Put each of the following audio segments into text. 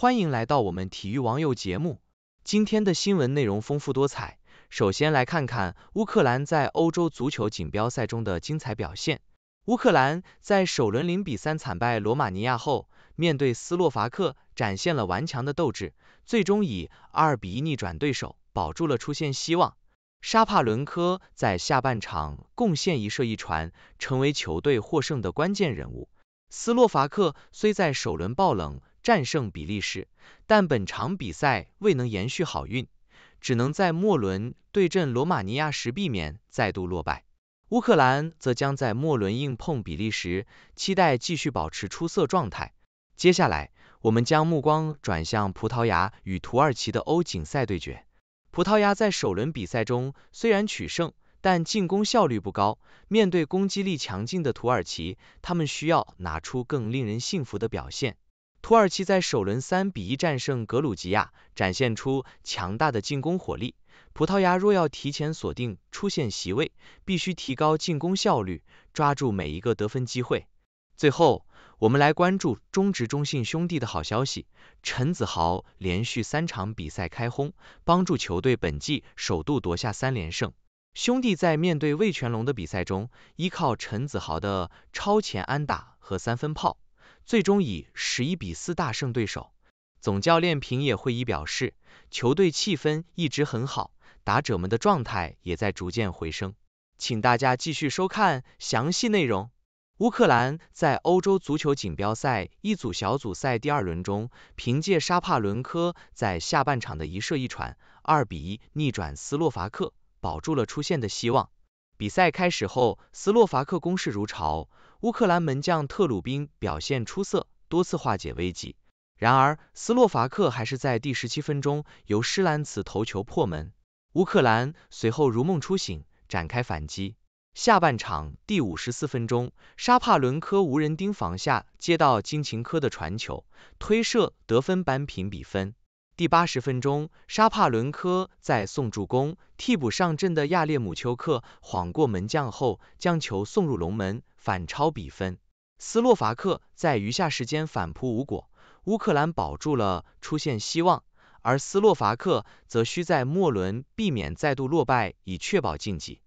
欢迎来到我们体育网友节目。今天的新闻内容丰富多彩。首先来看看乌克兰在欧洲足球锦标赛中的精彩表现。乌克兰在首轮零比三惨败罗马尼亚后，面对斯洛伐克展现了顽强的斗志，最终以二比一逆转对手，保住了出线希望。沙帕伦科在下半场贡献一射一传，成为球队获胜的关键人物。斯洛伐克虽在首轮爆冷。战胜比利时，但本场比赛未能延续好运，只能在末轮对阵罗马尼亚时避免再度落败。乌克兰则将在末轮硬碰比利时，期待继续保持出色状态。接下来，我们将目光转向葡萄牙与土耳其的欧锦赛对决。葡萄牙在首轮比赛中虽然取胜，但进攻效率不高，面对攻击力强劲的土耳其，他们需要拿出更令人信服的表现。土耳其在首轮三比一战胜格鲁吉亚，展现出强大的进攻火力。葡萄牙若要提前锁定出线席位，必须提高进攻效率，抓住每一个得分机会。最后，我们来关注中职中信兄弟的好消息：陈子豪连续三场比赛开轰，帮助球队本季首度夺下三连胜。兄弟在面对魏全龙的比赛中，依靠陈子豪的超前安打和三分炮。最终以十一比四大胜对手。总教练平野会一表示，球队气氛一直很好，打者们的状态也在逐渐回升。请大家继续收看详细内容。乌克兰在欧洲足球锦标赛一组小组赛第二轮中，凭借沙帕伦科在下半场的一射一传，二比一逆转斯洛伐克，保住了出线的希望。比赛开始后，斯洛伐克攻势如潮，乌克兰门将特鲁宾表现出色，多次化解危机。然而，斯洛伐克还是在第十七分钟由施兰茨头球破门。乌克兰随后如梦初醒，展开反击。下半场第五十四分钟，沙帕伦科无人盯防下接到金琴科的传球推射得分，扳平比分。第八十分钟，沙帕伦科在送助攻，替补上阵的亚列姆丘克晃过门将后，将球送入龙门，反超比分。斯洛伐克在余下时间反扑无果，乌克兰保住了出线希望，而斯洛伐克则需在末轮避免再度落败，以确保晋级。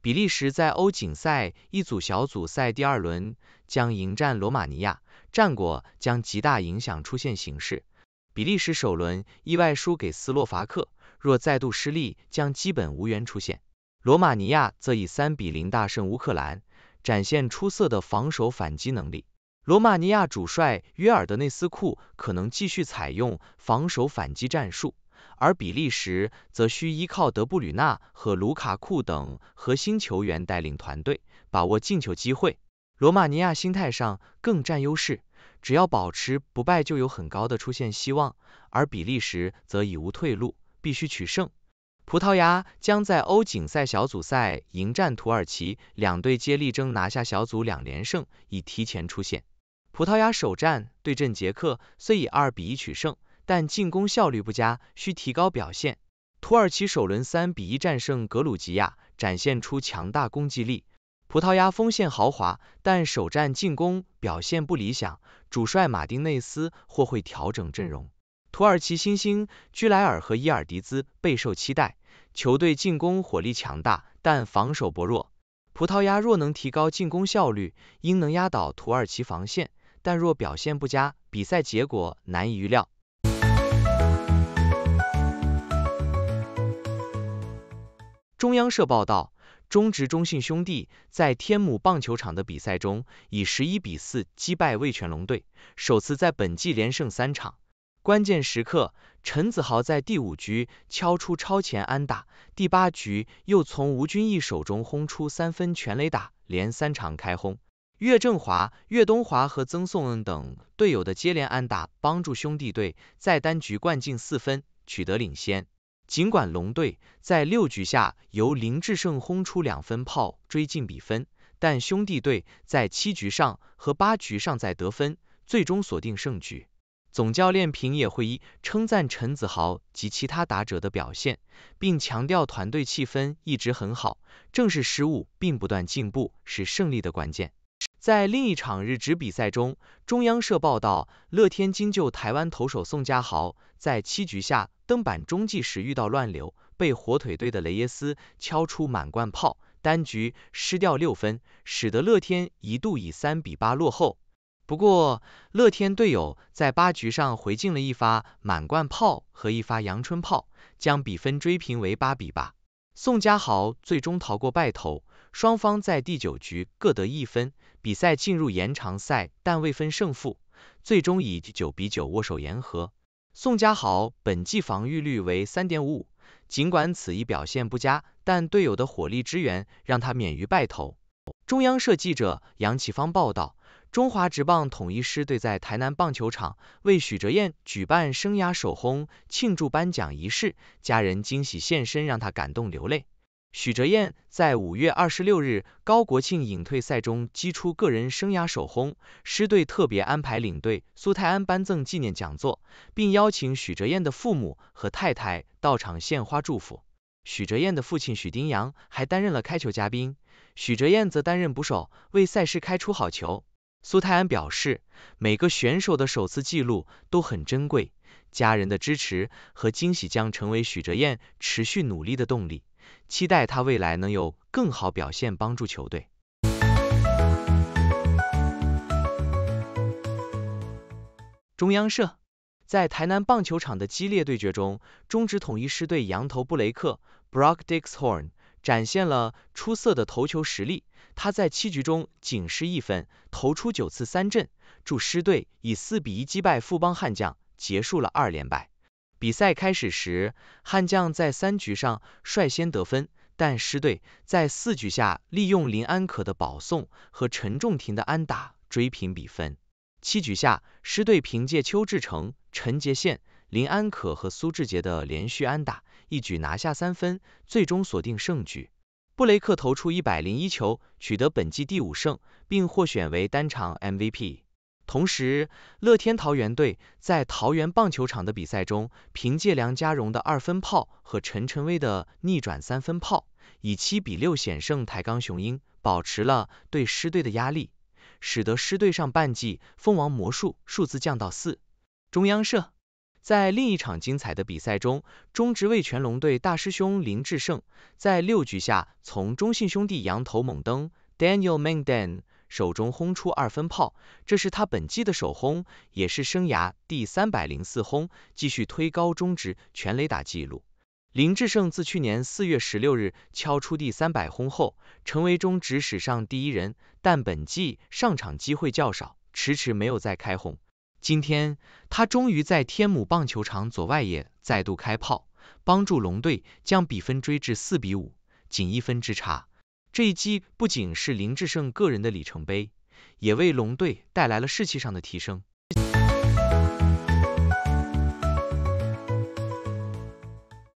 比利时在欧锦赛一组小组赛第二轮将迎战罗马尼亚，战果将极大影响出线形势。比利时首轮意外输给斯洛伐克，若再度失利，将基本无缘出线。罗马尼亚则以三比零大胜乌克兰，展现出出色的防守反击能力。罗马尼亚主帅约尔德内斯库可能继续采用防守反击战术，而比利时则需依靠德布吕纳和卢卡库等核心球员带领团队，把握进球机会。罗马尼亚心态上更占优势。只要保持不败，就有很高的出现希望；而比利时则已无退路，必须取胜。葡萄牙将在欧锦赛小组赛迎战土耳其，两队皆力争拿下小组两连胜，以提前出线。葡萄牙首战对阵捷克，虽以二比一取胜，但进攻效率不佳，需提高表现。土耳其首轮三比一战胜格鲁吉亚，展现出强大攻击力。葡萄牙锋线豪华，但首战进攻表现不理想，主帅马丁内斯或会调整阵容。土耳其新星居莱尔和伊尔迪兹备受期待，球队进攻火力强大，但防守薄弱。葡萄牙若能提高进攻效率，应能压倒土耳其防线；但若表现不佳，比赛结果难以预料。中央社报道。中职中信兄弟在天母棒球场的比赛中以十一比四击败味全龙队，首次在本季连胜三场。关键时刻，陈子豪在第五局敲出超前安打，第八局又从吴君毅手中轰出三分全垒打，连三场开轰。岳振华、岳东华和曾颂恩等队友的接连安打，帮助兄弟队在单局灌进四分，取得领先。尽管龙队在六局下由林志胜轰出两分炮追进比分，但兄弟队在七局上和八局上再得分，最终锁定胜局。总教练平野会一称赞陈子豪及其他打者的表现，并强调团队气氛一直很好，正是失误并不断进步是胜利的关键。在另一场日职比赛中，中央社报道乐天金鹫台湾投手宋家豪在七局下。登板中继时遇到乱流，被火腿队的雷耶斯敲出满贯炮，单局失掉六分，使得乐天一度以三比八落后。不过乐天队友在八局上回敬了一发满贯炮和一发阳春炮，将比分追平为八比八。宋佳豪最终逃过败投，双方在第九局各得一分，比赛进入延长赛，但未分胜负，最终以九比九握手言和。宋佳豪本季防御率为三点五五，尽管此役表现不佳，但队友的火力支援让他免于败投。中央社记者杨启芳报道，中华职棒统一师队在台南棒球场为许哲彦举办生涯首轰庆祝颁奖仪式，家人惊喜现身，让他感动流泪。许哲燕在五月二十六日高国庆引退赛中击出个人生涯首轰，师队特别安排领队苏泰安颁赠纪念讲座，并邀请许哲燕的父母和太太到场献花祝福。许哲燕的父亲许丁阳还担任了开球嘉宾，许哲燕则担任捕手为赛事开出好球。苏泰安表示，每个选手的首次记录都很珍贵，家人的支持和惊喜将成为许哲燕持续努力的动力。期待他未来能有更好表现，帮助球队。中央社在台南棒球场的激烈对决中，中职统一狮队羊头布雷克 （Brock Dixon） h r 展现了出色的投球实力。他在七局中仅失一分，投出九次三振，助狮队以四比一击败富邦悍将，结束了二连败。比赛开始时，悍将在三局上率先得分，但狮队在四局下利用林安可的保送和陈仲廷的安打追平比分。七局下，狮队凭借邱志成、陈杰宪、林安可和苏志杰的连续安打，一举拿下三分，最终锁定胜局。布雷克投出一百零一球，取得本季第五胜，并获选为单场 MVP。同时，乐天桃园队在桃园棒球场的比赛中，凭借梁家荣的二分炮和陈晨威的逆转三分炮，以七比六险胜台钢雄鹰，保持了对狮队的压力，使得狮队上半季封王魔术数字降到四。中央社在另一场精彩的比赛中，中职卫拳龙队大师兄林志胜在六局下从中信兄弟羊头猛登 Daniel m e i n d a n 手中轰出二分炮，这是他本季的首轰，也是生涯第三百零四轰，继续推高中职全垒打纪录。林志胜自去年四月十六日敲出第三百轰后，成为中职史上第一人，但本季上场机会较少，迟迟没有再开轰。今天他终于在天母棒球场左外野再度开炮，帮助龙队将比分追至四比五，仅一分之差。这一击不仅是林志胜个人的里程碑，也为龙队带来了士气上的提升。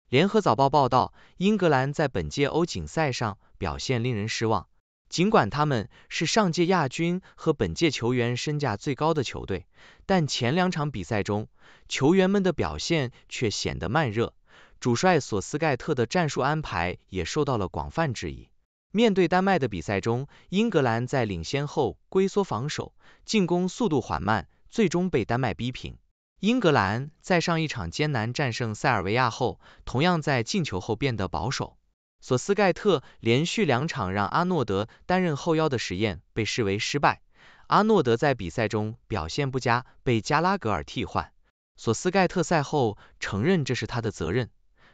联合早报报道，英格兰在本届欧锦赛上表现令人失望。尽管他们是上届亚军和本届球员身价最高的球队，但前两场比赛中，球员们的表现却显得慢热。主帅索斯盖特的战术安排也受到了广泛质疑。面对丹麦的比赛中，英格兰在领先后龟缩防守，进攻速度缓慢，最终被丹麦逼平。英格兰在上一场艰难战胜塞尔维亚后，同样在进球后变得保守。索斯盖特连续两场让阿诺德担任后腰的实验被视为失败。阿诺德在比赛中表现不佳，被加拉格尔替换。索斯盖特赛后承认这是他的责任，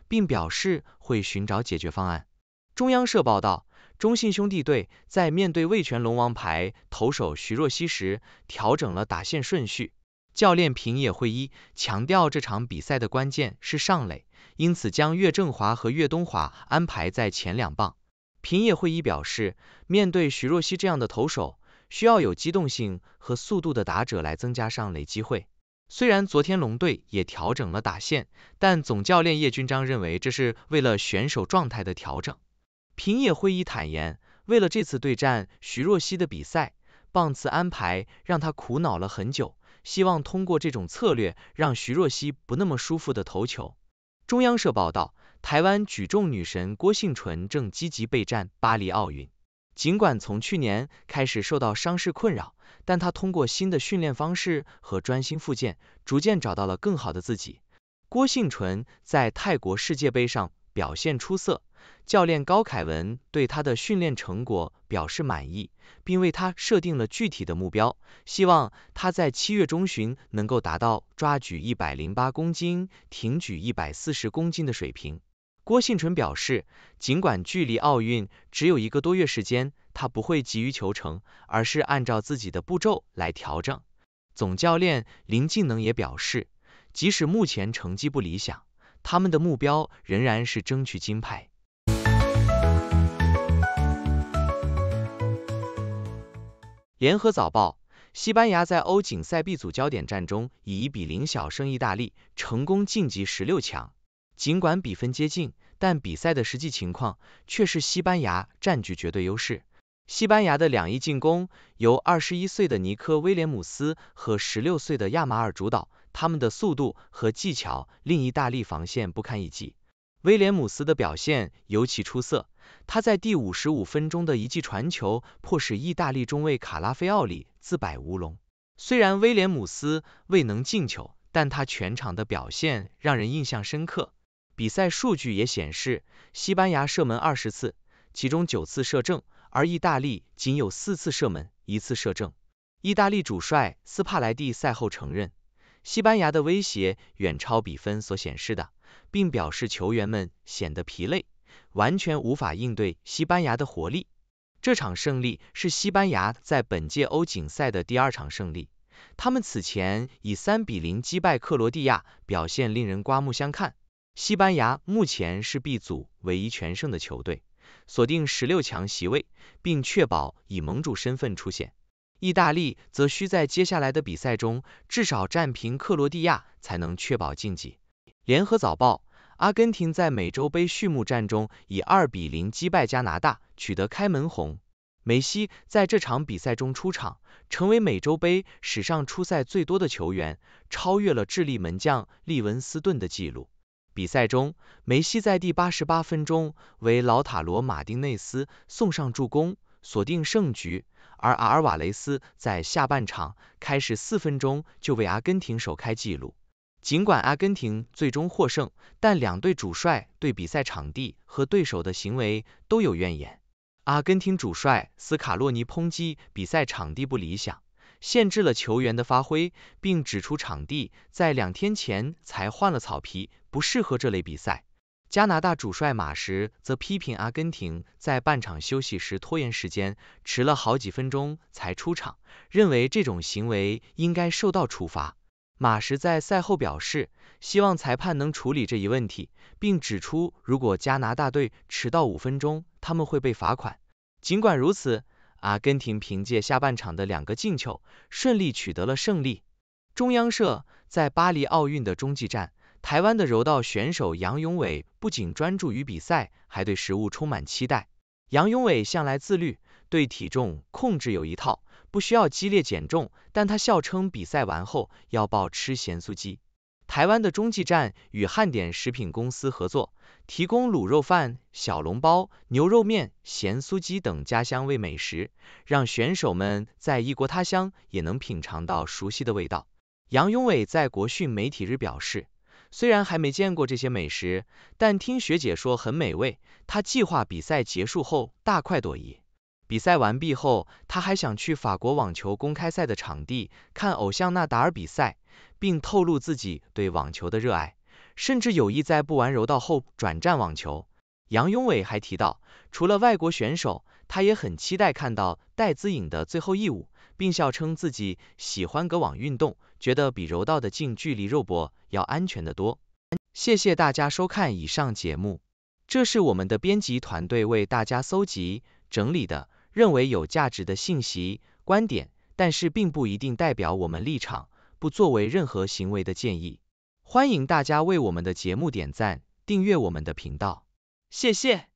并表示会寻找解决方案。中央社报道。中信兄弟队在面对味全龙王牌投手徐若曦时，调整了打线顺序。教练平野惠一强调，这场比赛的关键是上垒，因此将岳振华和岳东华安排在前两棒。平野惠一表示，面对徐若曦这样的投手，需要有机动性和速度的打者来增加上垒机会。虽然昨天龙队也调整了打线，但总教练叶君章认为，这是为了选手状态的调整。平野惠一坦言，为了这次对战徐若曦的比赛，棒次安排让他苦恼了很久。希望通过这种策略，让徐若曦不那么舒服的投球。中央社报道，台湾举重女神郭幸淳正积极备战巴黎奥运。尽管从去年开始受到伤势困扰，但她通过新的训练方式和专心复健，逐渐找到了更好的自己。郭幸淳在泰国世界杯上。表现出色，教练高凯文对他的训练成果表示满意，并为他设定了具体的目标，希望他在七月中旬能够达到抓举一百零八公斤、挺举一百四十公斤的水平。郭信纯表示，尽管距离奥运只有一个多月时间，他不会急于求成，而是按照自己的步骤来调整。总教练林敬能也表示，即使目前成绩不理想。他们的目标仍然是争取金牌。联合早报：西班牙在欧锦赛 B 组焦点战中以1比0小胜意大利，成功晋级十六强。尽管比分接近，但比赛的实际情况却是西班牙占据绝对优势。西班牙的两翼进攻由21岁的尼克·威廉姆斯和16岁的亚马尔主导。他们的速度和技巧令意大利防线不堪一击。威廉姆斯的表现尤其出色，他在第五十五分钟的一记传球迫使意大利中卫卡拉菲奥里自摆乌龙。虽然威廉姆斯未能进球，但他全场的表现让人印象深刻。比赛数据也显示，西班牙射门二十次，其中九次射正，而意大利仅有四次射门，一次射正。意大利主帅斯帕莱蒂赛后承认。西班牙的威胁远超比分所显示的，并表示球员们显得疲累，完全无法应对西班牙的活力。这场胜利是西班牙在本届欧锦赛的第二场胜利，他们此前以三比零击败克罗地亚，表现令人刮目相看。西班牙目前是 B 组唯一全胜的球队，锁定十六强席位，并确保以盟主身份出现。意大利则需在接下来的比赛中至少战平克罗地亚，才能确保晋级。联合早报：阿根廷在美洲杯序幕战中以二比零击败加拿大，取得开门红。梅西在这场比赛中出场，成为美洲杯史上出赛最多的球员，超越了智利门将利文斯顿的纪录。比赛中，梅西在第八十八分钟为老塔罗马丁内斯送上助攻，锁定胜局。而阿尔瓦雷斯在下半场开始四分钟就为阿根廷首开纪录。尽管阿根廷最终获胜，但两队主帅对比赛场地和对手的行为都有怨言。阿根廷主帅斯卡洛尼抨击比赛场地不理想，限制了球员的发挥，并指出场地在两天前才换了草皮，不适合这类比赛。加拿大主帅马什则批评阿根廷在半场休息时拖延时间，迟了好几分钟才出场，认为这种行为应该受到处罚。马什在赛后表示，希望裁判能处理这一问题，并指出如果加拿大队迟到五分钟，他们会被罚款。尽管如此，阿根廷凭借下半场的两个进球，顺利取得了胜利。中央社在巴黎奥运的中继站。台湾的柔道选手杨永伟不仅专注于比赛，还对食物充满期待。杨永伟向来自律，对体重控制有一套，不需要激烈减重。但他笑称比赛完后要暴吃咸酥鸡。台湾的中继站与汉典食品公司合作，提供卤肉饭、小笼包、牛肉面、咸酥鸡等家乡味美食，让选手们在异国他乡也能品尝到熟悉的味道。杨永伟在国训媒体日表示。虽然还没见过这些美食，但听学姐说很美味，她计划比赛结束后大快朵颐。比赛完毕后，她还想去法国网球公开赛的场地看偶像纳达尔比赛，并透露自己对网球的热爱，甚至有意在不玩柔道后转战网球。杨永伟还提到，除了外国选手，他也很期待看到戴资颖的最后一舞，并笑称自己喜欢格网运动，觉得比柔道的近距离肉搏要安全得多。谢谢大家收看以上节目，这是我们的编辑团队为大家搜集整理的，认为有价值的信息、观点，但是并不一定代表我们立场，不作为任何行为的建议。欢迎大家为我们的节目点赞、订阅我们的频道。谢谢。